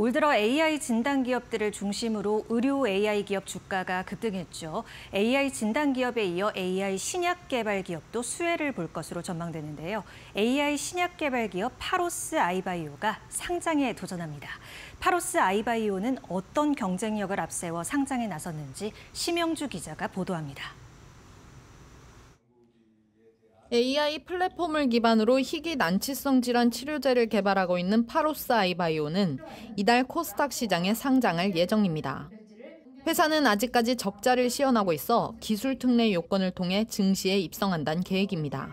올 들어 AI 진단 기업들을 중심으로 의료 AI 기업 주가가 급등했죠. AI 진단 기업에 이어 AI 신약 개발 기업도 수혜를 볼 것으로 전망되는데요. AI 신약 개발 기업 파로스 아이바이오가 상장에 도전합니다. 파로스 아이바이오는 어떤 경쟁력을 앞세워 상장에 나섰는지 심영주 기자가 보도합니다. AI 플랫폼을 기반으로 희귀 난치성 질환 치료제를 개발하고 있는 파로스 아이바이오는 이달 코스닥 시장에 상장할 예정입니다. 회사는 아직까지 적자를 시현하고 있어 기술 특례 요건을 통해 증시에 입성한다는 계획입니다.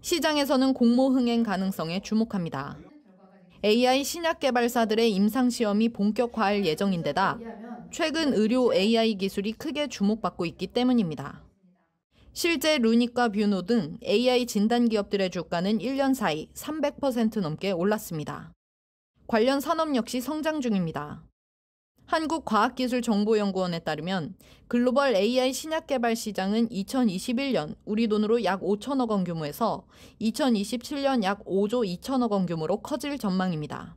시장에서는 공모 흥행 가능성에 주목합니다. AI 신약 개발사들의 임상 시험이 본격화할 예정인데다 최근 의료 AI 기술이 크게 주목받고 있기 때문입니다. 실제 루니카 뷰노 등 AI 진단 기업들의 주가는 1년 사이 300% 넘게 올랐습니다. 관련 산업 역시 성장 중입니다. 한국과학기술정보연구원에 따르면 글로벌 AI 신약 개발 시장은 2021년 우리 돈으로 약 5천억 원 규모에서 2027년 약 5조 2천억 원 규모로 커질 전망입니다.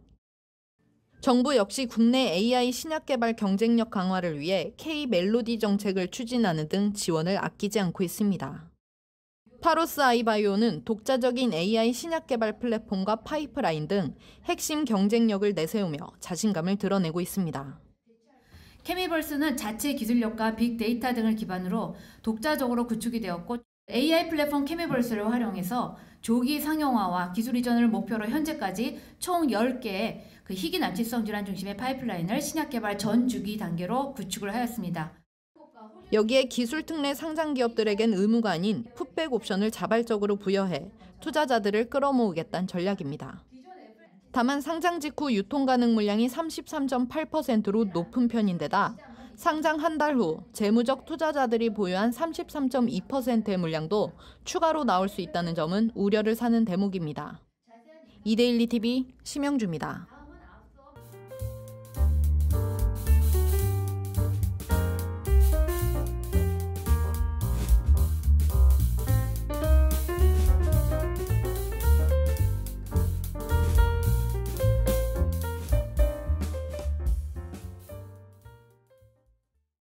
정부 역시 국내 AI 신약 개발 경쟁력 강화를 위해 K 멜로디 정책을 추진하는 등 지원을 아끼지 않고 있습니다. 파로스 아이바이오는 독자적인 AI 신약 개발 플랫폼과 파이프라인 등 핵심 경쟁력을 내세우며 자신감을 드러내고 있습니다. 케미벌스는 자체 기술력과 빅데이터 등을 기반으로 독자적으로 구축이 되었고 AI 플랫폼 케미벌스를 활용해서 조기 상용화와 기술 이전을 목표로 현재까지 총 10개의 그 희귀 난치성 질환 중심의 파이프라인을 신약 개발 전 주기 단계로 구축을 하였습니다. 여기에 기술 특례 상장 기업들에겐 의무가 아닌 풋백 옵션을 자발적으로 부여해 투자자들을 끌어모으겠다는 전략입니다. 다만 상장 직후 유통 가능 물량이 33.8%로 높은 편인데다 상장 한 달 후 재무적 투자자들이 보유한 33.2%의 물량도 추가로 나올 수 있다는 점은 우려를 사는 대목입니다. 이데일리 TV 심영주입니다.